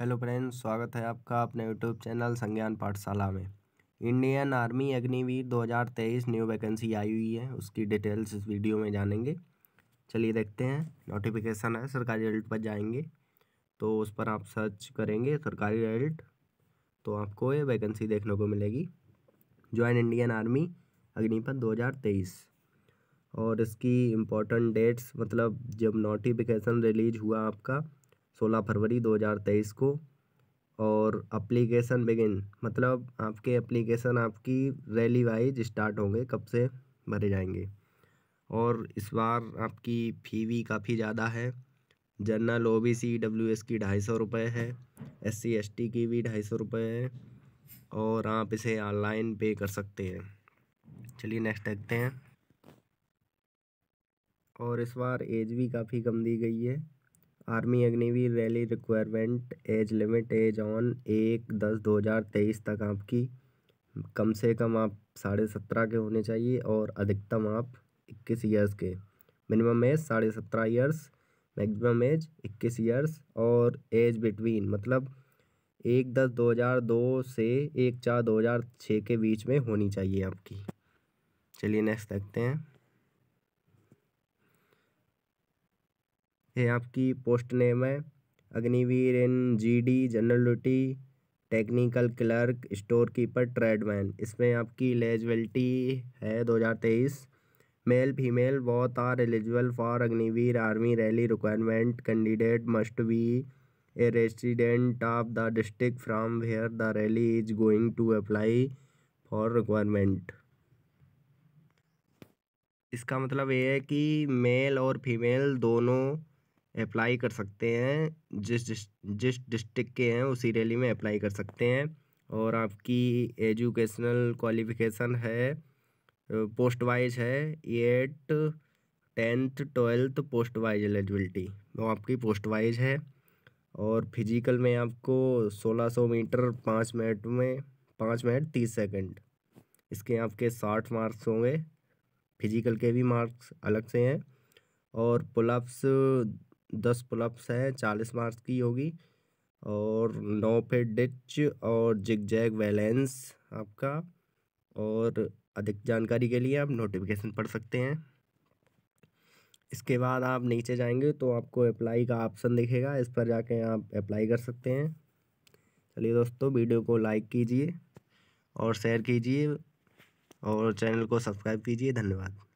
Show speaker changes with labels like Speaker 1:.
Speaker 1: hello friends स्वागत है आपका अपने यूट्यूब चैनल संज्ञान पाठशाला में Indian army Agniveer 2023 new vacancy आई हुई है उसकी डिटेल्स इस वीडियो में जानेंगे चलिए देखते हैं नोटिफिकेशन है सरकारी एडल्ट पर जाएंगे तो उस पर आप सर्च करेंगे सरकारी रेल्ट तो आपको ये वैकेंसी देखने को मिलेगी ज्वाइन इंडियन आर्मी अग्निपथ 2023 और इसकी इम्पोर्टेंट डेट्स मतलब जब नोटिफिकेशन रिलीज हुआ आपका सोलह फरवरी 2023 को और अप्लीकेशन बिगिन मतलब आपके एप्लीकेशन आपकी रैली वाइज स्टार्ट होंगे कब से भरे जाएंगे और इस बार आपकी फ़ी भी काफ़ी ज़्यादा है general O B C W S की ढाई सौ रुपये है एस सी एस टी की भी ढाई सौ रुपये है और आप इसे ऑनलाइन पे कर सकते हैं चलिए नेक्स्ट देखते हैं और इस बार एज भी काफ़ी कम दी गई है army Agniveer rally requirement age limit age on एक दस दो हज़ार तेईस तक आपकी कम से कम आप साढ़े सत्रह के होने चाहिए और अधिकतम आप इक्कीस ईयर्स के मिनिमम एज साढ़े सत्रह ईयर्स मैक्सिमम एज इक्कीस ईयर्स और एज बिटवीन मतलब एक दस दो हज़ार दो से एक चार दो हज़ार छः के बीच में होनी चाहिए आपकी चलिए नेक्स्ट देखते हैं ये आपकी पोस्ट नेम है Agniveer in GD general duty technical clerk store keeper tradesman इसमें आपकी एलिजिबिलिटी है दो हज़ार तेईस male female both are eligible for Agniveer army rally requirement candidate must be a resident of the district from where the rally is going to apply for requirement इसका मतलब ये है कि मेल और फीमेल दोनों अप्लाई कर सकते हैं जिस जिस जिस डिस्ट्रिक्ट के हैं उसी रैली में अप्लाई कर सकते हैं और आपकी एजुकेशनल क्वालिफिकेशन है पोस्ट वाइज है at tenth twelfth post wise eligibility वो आपकी पोस्ट वाइज है और फिजिकल में आपको सोलह सौ मीटर पाँच मिनट में पाँच मिनट तीस सेकंड इसके आपके साठ मार्क्स होंगे फिजिकल के भी मार्क्स अलग से हैं और पुलअप्स दस पुलअप्स हैं चालीस मार्क्स की होगी और नौ पे डिच और जिग जैग वैलेंस आपका और अधिक जानकारी के लिए आप नोटिफिकेशन पढ़ सकते हैं इसके बाद आप नीचे जाएंगे तो आपको अप्लाई का ऑप्शन दिखेगा इस पर जाके आप अप्लाई कर सकते हैं चलिए दोस्तों वीडियो को लाइक कीजिए और शेयर कीजिए और चैनल को सब्सक्राइब कीजिए धन्यवाद